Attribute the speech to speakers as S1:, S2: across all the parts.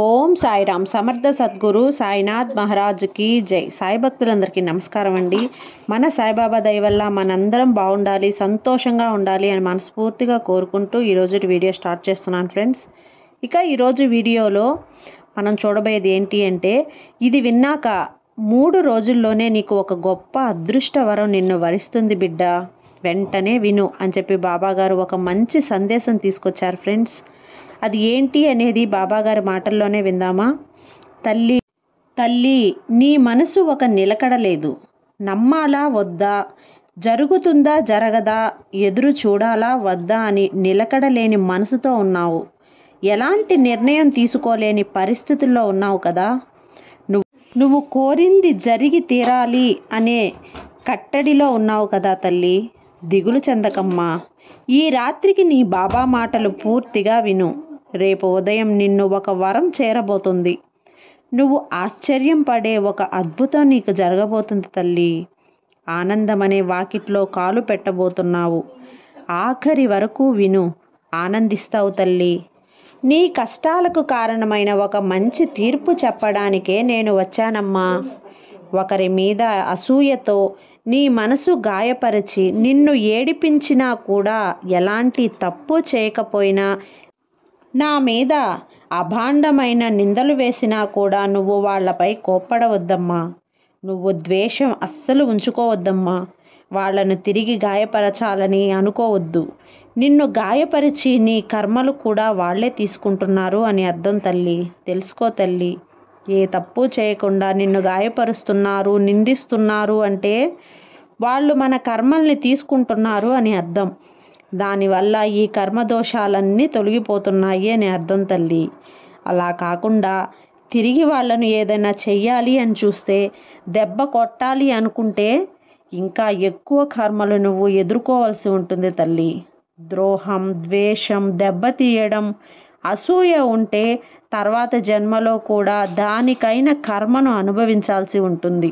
S1: ఓం సాయిరామ్ సమర్థ సద్గురు సాయినాథ్ మహారాజుకి జై సాయి భక్తులందరికీ నమస్కారం అండి మన సాయిబాబా దయ వల్ల మనందరం బాగుండాలి సంతోషంగా ఉండాలి అని మనస్ఫూర్తిగా కోరుకుంటూ ఈరోజు వీడియో స్టార్ట్ చేస్తున్నాను ఫ్రెండ్స్ ఇక ఈరోజు వీడియోలో మనం చూడబోయేది ఏంటి అంటే ఇది విన్నాక మూడు రోజుల్లోనే నీకు ఒక గొప్ప అదృష్టవరం నిన్ను వరిస్తుంది బిడ్డ వెంటనే విను అని చెప్పి బాబాగారు ఒక మంచి సందేశం తీసుకొచ్చారు ఫ్రెండ్స్ అది ఏంటి అనేది బాబాగారి మాటల్లోనే విందామా తల్లి తల్లి నీ మనసు ఒక నిలకడలేదు నమ్మాలా వద్దా జరుగుతుందా జరగదా ఎదురు చూడాలా వద్దా అని నిలకడలేని మనసుతో ఉన్నావు ఎలాంటి నిర్ణయం తీసుకోలేని పరిస్థితుల్లో ఉన్నావు కదా నువ్వు నువ్వు కోరింది జరిగి తీరాలి అనే కట్టడిలో ఉన్నావు కదా తల్లి దిగులు చెందకమ్మా ఈ రాత్రికి నీ బాబా మాటలు పూర్తిగా విను రేపు ఉదయం నిన్ను ఒక వరం చేరబోతుంది నువ్వు ఆశ్చర్యం పడే ఒక అద్భుతం నీకు జరగబోతుంది తల్లి ఆనందమనే వాకిట్లో కాలు పెట్టబోతున్నావు ఆఖరి వరకు విను ఆనందిస్తావు తల్లి నీ కష్టాలకు కారణమైన ఒక మంచి తీర్పు చెప్పడానికే నేను వచ్చానమ్మా ఒకరి మీద అసూయతో నీ మనసు గాయపరిచి నిన్ను ఏడిపించినా కూడా ఎలాంటి తప్పు చేయకపోయినా నా మీద అభాండమైన నిందలు వేసినా కూడా నువ్వు వాళ్లపై కోప్పడవద్దమ్మా నువ్వు ద్వేషం అస్సలు ఉంచుకోవద్దమ్మా వాళ్లను తిరిగి గాయపరచాలని అనుకోవద్దు నిన్ను గాయపరిచి నీ కర్మలు కూడా వాళ్లే తీసుకుంటున్నారు అని అర్థం తల్లి తెలుసుకో తల్లి ఏ తప్పు చేయకుండా నిన్ను గాయపరుస్తున్నారు నిందిస్తున్నారు అంటే వాళ్ళు మన కర్మల్ని తీసుకుంటున్నారు అని అర్థం దానివల్ల ఈ కర్మదోషాలన్నీ తొలగిపోతున్నాయి అని అర్థం తల్లి అలా కాకుండా తిరిగి వాళ్ళను ఏదైనా చెయ్యాలి అని చూస్తే దెబ్బ కొట్టాలి అనుకుంటే ఇంకా ఎక్కువ కర్మలు నువ్వు ఎదుర్కోవాల్సి ఉంటుంది తల్లి ద్రోహం ద్వేషం దెబ్బతీయడం అసూయ ఉంటే తర్వాత జన్మలో కూడా దానికైన కర్మను అనుభవించాల్సి ఉంటుంది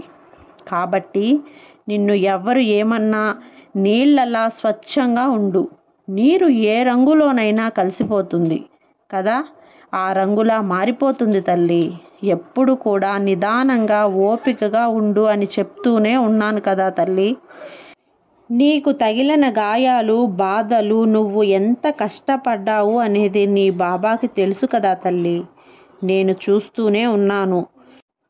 S1: కాబట్టి నిన్ను ఎవరు ఏమన్నా నీళ్ళలా స్వచ్ఛంగా ఉండు నీరు ఏ రంగులోనైనా కలిసిపోతుంది కదా ఆ రంగులా మారిపోతుంది తల్లి ఎప్పుడు కూడా నిదానంగా ఓపికగా ఉండు అని చెప్తూనే ఉన్నాను కదా తల్లి నీకు తగిలిన గాయాలు బాధలు నువ్వు ఎంత కష్టపడ్డావు అనేది నీ బాబాకి తెలుసు కదా తల్లి నేను చూస్తూనే ఉన్నాను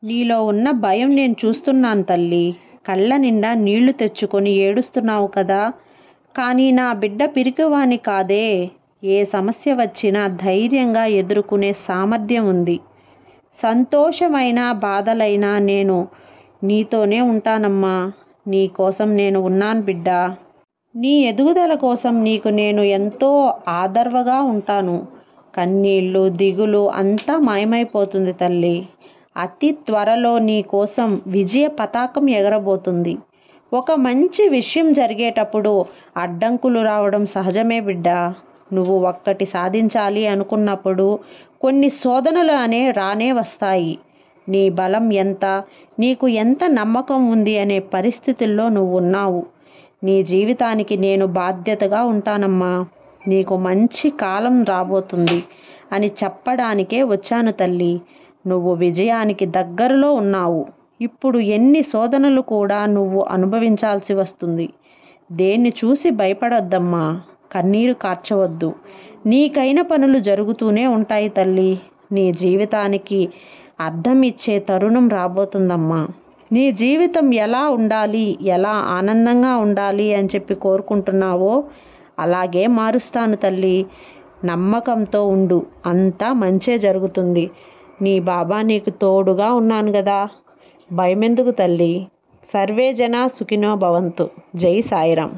S1: నీలో ఉన్న భయం నేను చూస్తున్నాను తల్లి కళ్ళ నిండా నీళ్లు తెచ్చుకొని ఏడుస్తున్నావు కదా కానీ నా బిడ్డ పిరికివాణి కాదే ఏ సమస్య వచ్చినా ధైర్యంగా ఎదుర్కొనే సామర్థ్యం ఉంది సంతోషమైన బాధలైనా నేను నీతోనే ఉంటానమ్మా నీ కోసం నేను ఉన్నాను బిడ్డ నీ ఎదుగుదల కోసం నీకు నేను ఎంతో ఆదర్వగా ఉంటాను కన్నీళ్ళు దిగులు అంతా మాయమైపోతుంది తల్లి అతి త్వరలో నీ కోసం విజయ పతాకం ఎగరబోతుంది ఒక మంచి విషయం జరిగేటప్పుడు అడ్డంకులు రావడం సహజమే బిడ్డ నువ్వు ఒక్కటి సాధించాలి అనుకున్నప్పుడు కొన్ని శోధనలు అనే రానే వస్తాయి నీ బలం ఎంత నీకు ఎంత నమ్మకం ఉంది అనే పరిస్థితుల్లో నువ్వు ఉన్నావు నీ జీవితానికి నేను బాధ్యతగా ఉంటానమ్మా నీకు మంచి కాలం రాబోతుంది అని చెప్పడానికే వచ్చాను తల్లి నువ్వు విజయానికి దగ్గరలో ఉన్నావు ఇప్పుడు ఎన్ని శోధనలు కూడా నువ్వు అనుభవించాల్సి వస్తుంది దేన్ని చూసి భయపడొద్దమ్మా కన్నీరు కార్చవద్దు నీకైన పనులు జరుగుతూనే ఉంటాయి తల్లి నీ జీవితానికి అర్థం ఇచ్చే తరుణం రాబోతుందమ్మా నీ జీవితం ఎలా ఉండాలి ఎలా ఆనందంగా ఉండాలి అని చెప్పి కోరుకుంటున్నావో అలాగే మారుస్తాను తల్లి నమ్మకంతో ఉండు అంతా మంచే జరుగుతుంది నీ బాబా నీకు తోడుగా ఉన్నాను కదా భయమెందుకు తల్లి సర్వే జన సుఖినో భవంతు జై సాయిరాం